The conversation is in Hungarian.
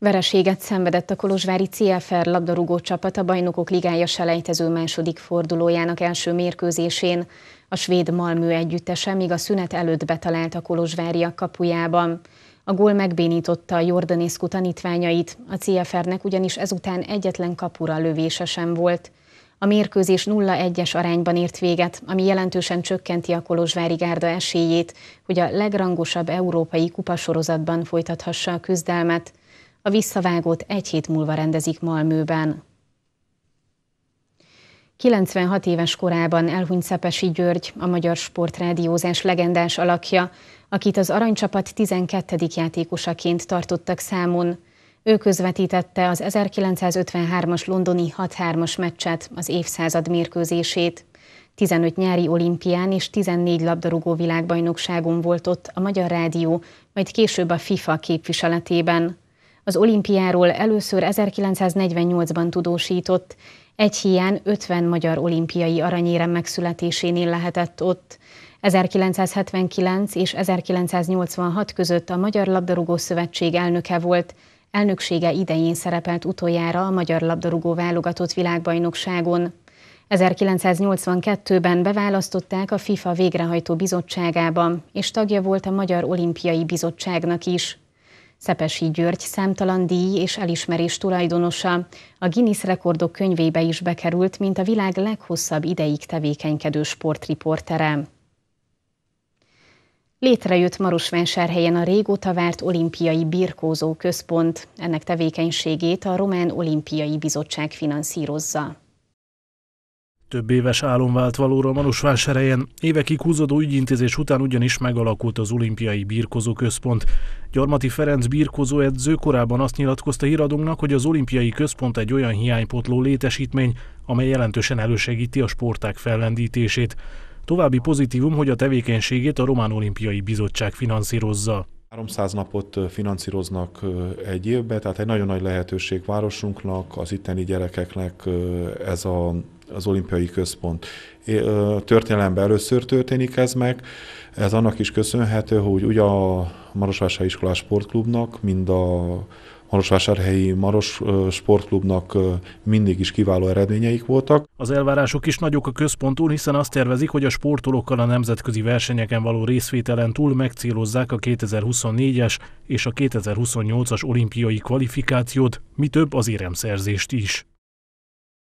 Vereséget szenvedett a Kolozsvári CFR labdarúgó csapat a Bajnokok Ligája selejtező második fordulójának első mérkőzésén. A svéd Malmö együttese még a szünet előtt betalált a kolozsváriak kapujában. A gól megbénította a jordanészku tanítványait, a CFR-nek ugyanis ezután egyetlen kapura lövése sem volt. A mérkőzés 0-1-es arányban ért véget, ami jelentősen csökkenti a Kolozsvári Gárda esélyét, hogy a legrangosabb európai kupasorozatban folytathassa a küzdelmet. A visszavágót egy hét múlva rendezik Malmőben. 96 éves korában elhunyt Szepesi György, a magyar sportrádiózás legendás alakja, akit az aranycsapat 12. játékosaként tartottak számon. Ő közvetítette az 1953-as londoni 6-3-as meccset, az évszázad mérkőzését. 15 nyári olimpián és 14 labdarúgó világbajnokságon volt ott a Magyar Rádió, majd később a FIFA képviseletében. Az olimpiáról először 1948-ban tudósított, egy hián 50 magyar olimpiai aranyérem megszületésénél lehetett ott. 1979 és 1986 között a Magyar Labdarúgó Szövetség elnöke volt, elnöksége idején szerepelt utoljára a Magyar Labdarúgó válogatott világbajnokságon. 1982-ben beválasztották a FIFA végrehajtó bizottságába, és tagja volt a Magyar Olimpiai Bizottságnak is. Szepesi György számtalan díj és elismerés tulajdonosa. A Guinness rekordok könyvébe is bekerült, mint a világ leghosszabb ideig tevékenykedő sportriportere. Létrejött Marosvásárhelyen a régóta várt olimpiai birkózó központ. Ennek tevékenységét a Román Olimpiai Bizottság finanszírozza. Több éves álom vált valóra Marosvásárhelyen. Évekig húzódó ügyintézés után ugyanis megalakult az olimpiai központ Gyarmati Ferenc birkozóedző korábban azt nyilatkozta híradónknak, hogy az olimpiai központ egy olyan hiánypotló létesítmény, amely jelentősen elősegíti a sporták fellendítését. További pozitívum, hogy a tevékenységét a Román Olimpiai Bizottság finanszírozza. 300 napot finanszíroznak egy évbe, tehát egy nagyon nagy lehetőség városunknak, az itteni gyerekeknek ez a az olimpiai központ. Történelemben először történik ez meg, ez annak is köszönhető, hogy ugye a Marosvásárhelyi Iskolás Sportklubnak, mind a Marosvásárhelyi Maros Sportklubnak mindig is kiváló eredményeik voltak. Az elvárások is nagyok a központon, hiszen azt tervezik, hogy a sportolókkal a nemzetközi versenyeken való részvételen túl megcélozzák a 2024-es és a 2028-as olimpiai kvalifikációt, mi több az éremszerzést is.